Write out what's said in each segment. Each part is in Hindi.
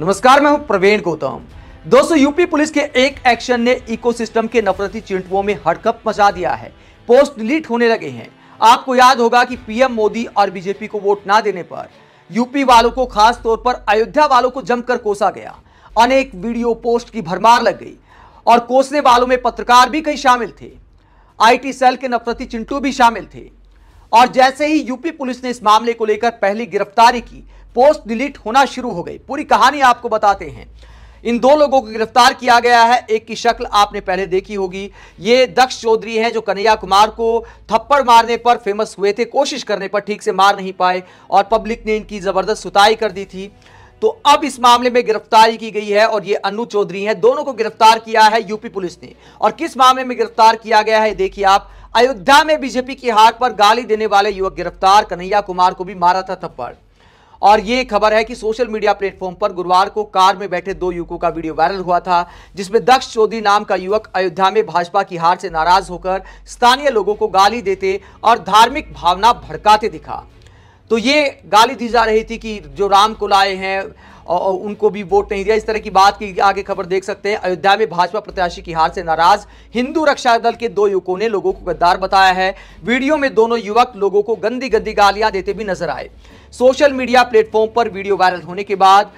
नमस्कार मैं हूं प्रवीण गौतम दोस्तों यूपी पुलिस के एक एक्शन ने इकोसिस्टम के नफरती चिंटुओं में हड़कप मचा दिया है पोस्ट डिलीट होने लगे हैं आपको याद होगा कि पीएम मोदी और बीजेपी को वोट ना देने पर यूपी वालों को खास तौर पर अयोध्या वालों को जमकर कोसा गया अनेक वीडियो पोस्ट की भरमार लग गई और कोसने वालों में पत्रकार भी कई शामिल थे आई सेल के नफरती चिंटू भी शामिल थे और जैसे ही यूपी पुलिस ने इस मामले को लेकर पहली गिरफ्तारी की पोस्ट डिलीट होना शुरू हो गई पूरी कहानी आपको बताते हैं इन दो लोगों को गिरफ्तार किया गया है एक की शक्ल आपने पहले देखी होगी ये दक्ष चौधरी हैं जो कन्हैया कुमार को थप्पड़ मारने पर फेमस हुए थे कोशिश करने पर ठीक से मार नहीं पाए और पब्लिक ने इनकी ज़बरदस्त सुताई कर दी थी तो अब इस मामले में गिरफ्तारी की गई है और ये अनु चौधरी हैं दोनों को गिरफ्तार किया है यूपी पुलिस ने और किस मामले में गिरफ्तार किया गया है देखिए आप अयोध्या में बीजेपी की हार पर गाली देने वाले युवक गिरफ्तार कन्हैया कुमार को भी मारा था थप्पड़ और ये खबर है कि सोशल मीडिया प्लेटफॉर्म पर गुरुवार को कार में बैठे दो युवकों का वीडियो वायरल हुआ था जिसमें दक्ष चौधरी नाम का युवक अयोध्या में भाजपा की हार से नाराज होकर स्थानीय लोगों को गाली देते और धार्मिक भावना भड़काते दिखा तो ये गाली दी जा रही थी कि जो राम को लाए हैं और उनको भी वोट नहीं दिया इस तरह की बात की आगे खबर देख सकते हैं अयोध्या में भाजपा प्रत्याशी की हार से नाराज हिंदू रक्षा दल के दो युवकों ने लोगों को गद्दार बताया है वीडियो में दोनों युवक लोगों को गंदी गंदी गालियां देते भी नजर आए सोशल मीडिया प्लेटफॉर्म पर वीडियो वायरल होने के बाद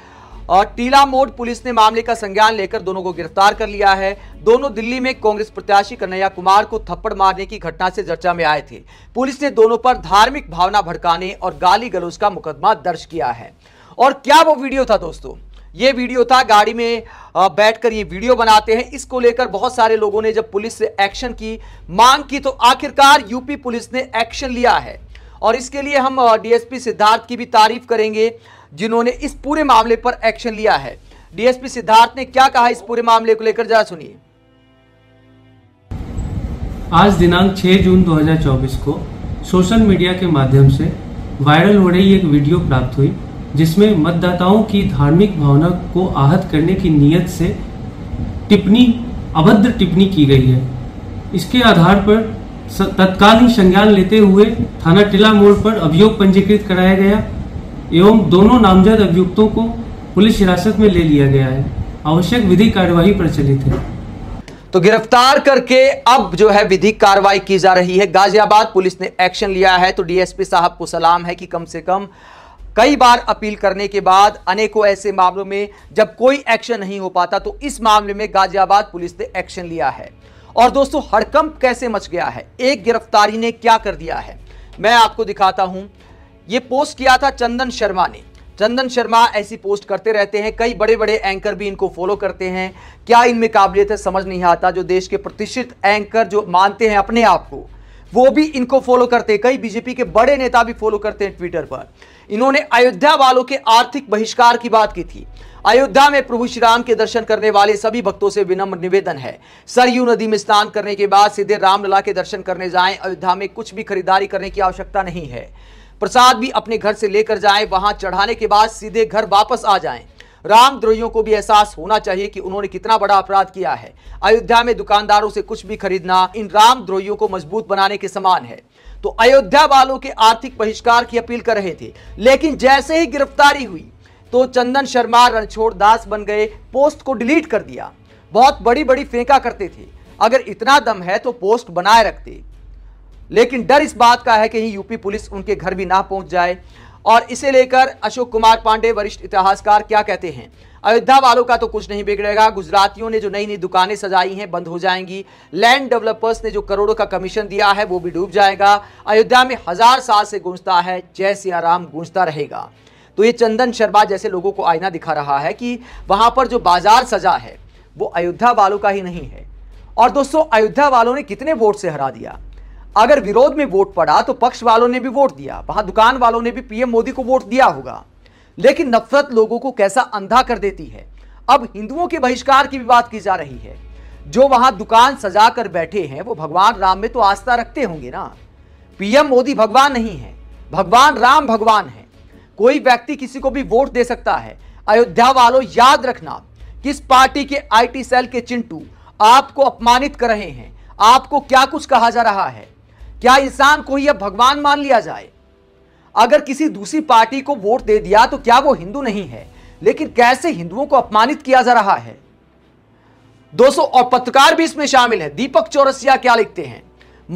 और टीला मोड पुलिस ने मामले का संज्ञान लेकर दोनों को गिरफ्तार कर लिया है दोनों दिल्ली में कांग्रेस प्रत्याशी कन्हैया कुमार को थप्पड़ मारने की घटना से चर्चा में आए थे पुलिस ने दोनों पर धार्मिक भावना भड़काने और गाली गलौज का मुकदमा दर्ज किया है और क्या वो वीडियो था दोस्तों ये वीडियो था गाड़ी में बैठकर ये वीडियो बनाते हैं इसको लेकर बहुत सारे लोगों ने जब पुलिस से एक्शन की मांग की तो आखिरकार यूपी पुलिस ने एक्शन लिया है और इसके लिए हम डीएसपी सिद्धार्थ की भी तारीफ करेंगे जिन्होंने इस पूरे मामले पर एक्शन लिया है डीएसपी सिद्धार्थ ने क्या कहा इस पूरे मामले को लेकर जरा सुनिए आज दिनांक 6 जून 2024 को सोशल मीडिया के माध्यम से वायरल हो रही एक वीडियो प्राप्त हुई जिसमें मतदाताओं की धार्मिक भावना को आहत करने की नीयत से टिप्पणी अभद्र टिप्पणी की गई है इसके आधार पर तत्काल ही संज्ञान लेते हुए थाना टिला मोड़ पर अभियोग पंजीकृत कराया गया एवं दोनों नामजद अभियुक्तों को पुलिस हिरासत में ले लिया गया है आवश्यक विधि कार्यवाही प्रचलित है तो गिरफ्तार करके अब जो है विधिक कार्रवाई की जा रही है गाजियाबाद पुलिस ने एक्शन लिया है तो डीएसपी साहब को सलाम है कि कम से कम कई बार अपील करने के बाद अनेकों ऐसे मामलों में जब कोई एक्शन नहीं हो पाता तो इस मामले में गाजियाबाद पुलिस ने एक्शन लिया है और दोस्तों हड़कंप कैसे मच गया है एक गिरफ्तारी ने क्या कर दिया है मैं आपको दिखाता हूं ये पोस्ट किया था चंदन शर्मा ने चंदन शर्मा ऐसी पोस्ट करते रहते हैं कई बड़े बड़े एंकर भी इनको फॉलो करते हैं क्या इनमें काबिलियत है समझ नहीं आता जो देश के प्रतिष्ठित एंकर जो मानते हैं अपने आप को वो भी इनको फॉलो करते हैं कई बीजेपी के बड़े नेता भी फॉलो करते हैं ट्विटर पर इन्होंने अयोध्या वालों के आर्थिक बहिष्कार की बात की थी अयोध्या में प्रभु श्री राम के दर्शन करने वाले सभी भक्तों से विनम्र निवेदन है सरयू नदी में स्नान करने के बाद सीधे रामलला के दर्शन करने जाएं अयोध्या में कुछ भी खरीदारी करने की आवश्यकता नहीं है प्रसाद भी अपने घर से लेकर जाएं वहां चढ़ाने के बाद सीधे घर वापस आ जाएं रामद्रोहियों को भी एहसास होना चाहिए कि उन्होंने कितना बड़ा अपराध किया है अयोध्या में दुकानदारों से कुछ भी खरीदना इन रामद्रोहियों को मजबूत बनाने के समान है तो अयोध्या वालों के आर्थिक बहिष्कार की अपील कर रहे थे लेकिन जैसे ही गिरफ्तारी हुई तो चंदन शर्मा रणछोड़ दास बन गए पोस्ट को डिलीट कर दिया बहुत बड़ी बड़ी फेंका करते थे अगर इतना दम है तो पोस्ट बनाए रखते लेकिन डर इस बात का है कि यूपी पुलिस उनके घर भी ना पहुंच जाए और इसे लेकर अशोक कुमार पांडे वरिष्ठ इतिहासकार क्या कहते हैं अयोध्या वालों का तो कुछ नहीं बिगड़ेगा गुजरातियों ने जो नई नई दुकानें सजाई हैं बंद हो जाएंगी लैंड डेवलपर्स ने जो करोड़ों का कमीशन दिया है वो भी डूब जाएगा अयोध्या में हजार साल से गूंजता है जय सिया राम गूंजता रहेगा तो ये चंदन शर्मा जैसे लोगों को आईना दिखा रहा है कि वहां पर जो बाजार सजा है वो अयोध्या वालों का ही नहीं है और दोस्तों अयोध्या वालों ने कितने वोट से हरा दिया अगर विरोध में वोट पड़ा तो पक्ष वालों ने भी वोट दिया वहां दुकान वालों ने भी पीएम मोदी को वोट दिया होगा लेकिन नफरत लोगों को कैसा अंधा कर देती है अब हिंदुओं के बहिष्कार की भी बात की जा रही है जो वहां दुकान सजा कर बैठे हैं वो भगवान राम में तो आस्था रखते होंगे ना पीएम मोदी भगवान नहीं है भगवान राम भगवान है कोई व्यक्ति किसी को भी वोट दे सकता है अयोध्या वालों याद रखना किस पार्टी के आईटी सेल के चिंटू आपको अपमानित कर रहे हैं आपको क्या कुछ कहा जा रहा है क्या इंसान को ही अब भगवान मान लिया जाए अगर किसी दूसरी पार्टी को वोट दे दिया तो क्या वो हिंदू नहीं है लेकिन कैसे हिंदुओं को अपमानित किया जा रहा है दोस्तों और पत्रकार भी इसमें शामिल है दीपक चौरसिया क्या लिखते हैं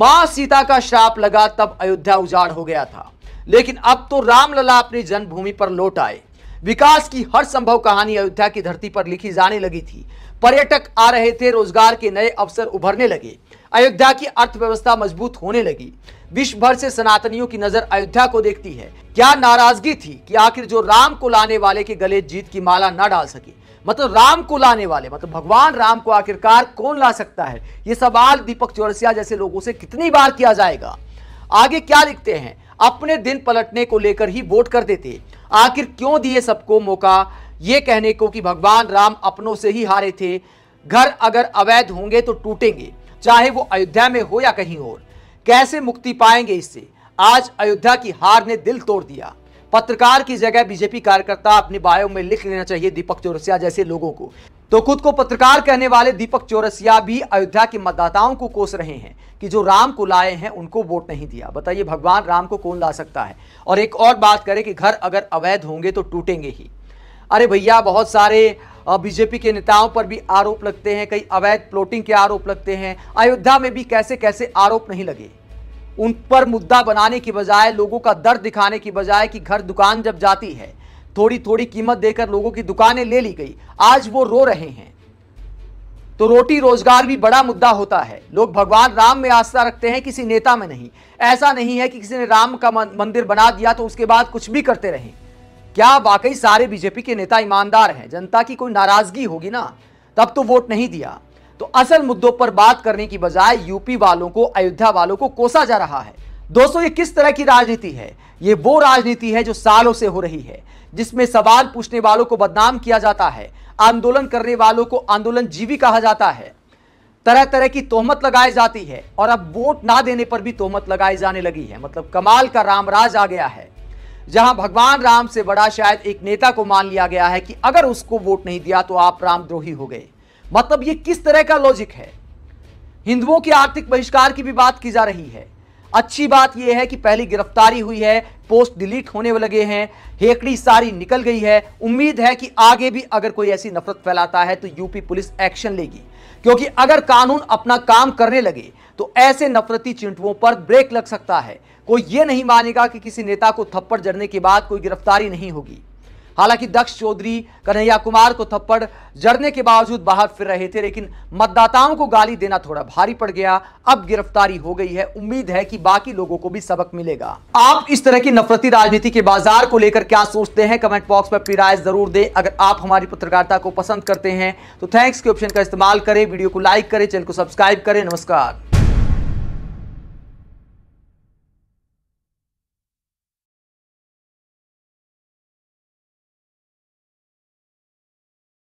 मां सीता का श्राप लगा तब अयोध्या उजाड़ हो गया था लेकिन अब तो रामलला अपनी जन्मभूमि पर लौट आए विकास की हर संभव कहानी अयोध्या की धरती पर लिखी जाने लगी थी पर्यटक आ रहे थे रोजगार के नए अवसर उभरने लगे अयोध्या की अर्थव्यवस्था मजबूत होने लगी विश्व भर से सनातनियों की नजर अयोध्या को देखती है क्या नाराजगी थी कि आखिर जो राम को लाने वाले के गले जीत की माला ना डाल सके मतलब राम को लाने वाले मतलब भगवान राम को आखिरकार कौन ला सकता है ये सवाल दीपक चौरसिया जैसे लोगों से कितनी बार किया जाएगा आगे क्या लिखते हैं अपने दिन पलटने को लेकर ही वोट कर देते आखिर क्यों दिए सबको मौका ये कहने को कि भगवान राम अपनों से ही हारे थे घर अगर अवैध होंगे तो टूटेंगे चाहे वो अयोध्या में हो या कहीं और कैसे मुक्ति पाएंगे इससे आज अयोध्या की हार ने दिल तोड़ दिया पत्रकार की जगह बीजेपी कार्यकर्ता अपने बायो में लिख लेना चाहिए दीपक चौरसिया जैसे लोगों को तो खुद को पत्रकार कहने वाले दीपक चौरसिया भी अयोध्या के मतदाताओं को कोस रहे हैं कि जो राम को लाए हैं उनको वोट नहीं दिया बताइए भगवान राम को कौन ला सकता है और एक और बात करें कि घर अगर अवैध होंगे तो टूटेंगे ही अरे भैया बहुत सारे बीजेपी के नेताओं पर भी आरोप लगते हैं कई अवैध प्लॉटिंग के आरोप लगते हैं अयोध्या में भी कैसे कैसे आरोप नहीं लगे उन पर मुद्दा बनाने की बजाय लोगों का दर्द दिखाने की बजाय कि घर दुकान जब जाती है थोड़ी थोड़ी कीमत देकर लोगों की दुकानें ले ली गई आज वो रो रहे हैं तो रोटी रोजगार भी बड़ा मुद्दा होता है लोग भगवान राम में आस्था रखते हैं किसी नेता में नहीं ऐसा नहीं है कि किसी ने राम का मंदिर बना दिया तो उसके बाद कुछ भी करते रहें क्या वाकई सारे बीजेपी के नेता ईमानदार हैं जनता की कोई नाराजगी होगी ना तब तो वोट नहीं दिया तो असल मुद्दों पर बात करने की बजाय यूपी वालों को अयोध्या वालों को कोसा जा रहा है दोस्तों ये किस तरह की राजनीति है ये वो राजनीति है जो सालों से हो रही है जिसमें सवाल पूछने वालों को बदनाम किया जाता है आंदोलन करने वालों को आंदोलन जीवी कहा जाता है तरह तरह की तोहमत लगाई जाती है और अब वोट ना देने पर भी तोहमत लगाई जाने लगी है मतलब कमाल का रामराज आ गया है जहां भगवान राम से बड़ा शायद एक नेता को मान लिया गया है कि अगर उसको वोट नहीं दिया तो आप रामद्रोही हो गए मतलब ये किस तरह का लॉजिक है हिंदुओं के आर्थिक बहिष्कार की भी बात की जा रही है अच्छी बात यह है कि पहली गिरफ्तारी हुई है पोस्ट डिलीट होने लगे हैं हेकड़ी सारी निकल गई है उम्मीद है कि आगे भी अगर कोई ऐसी नफरत फैलाता है तो यूपी पुलिस एक्शन लेगी क्योंकि अगर कानून अपना काम करने लगे तो ऐसे नफरती चिंटुओं पर ब्रेक लग सकता है कोई ये नहीं मानेगा कि किसी नेता को थप्पड़ जड़ने के बाद कोई गिरफ्तारी नहीं होगी हालांकि दक्ष चौधरी कन्हैया कुमार को थप्पड़ जड़ने के बावजूद बाहर फिर रहे थे लेकिन मतदाताओं को गाली देना थोड़ा भारी पड़ गया अब गिरफ्तारी हो गई है उम्मीद है कि बाकी लोगों को भी सबक मिलेगा आप इस तरह की नफरती राजनीति के बाजार को लेकर क्या सोचते हैं कमेंट बॉक्स में अपनी राय जरूर दें अगर आप हमारी पत्रकारिता को पसंद करते हैं तो थैंक्स के ऑप्शन का इस्तेमाल करें वीडियो को लाइक करें चैनल को सब्सक्राइब करें नमस्कार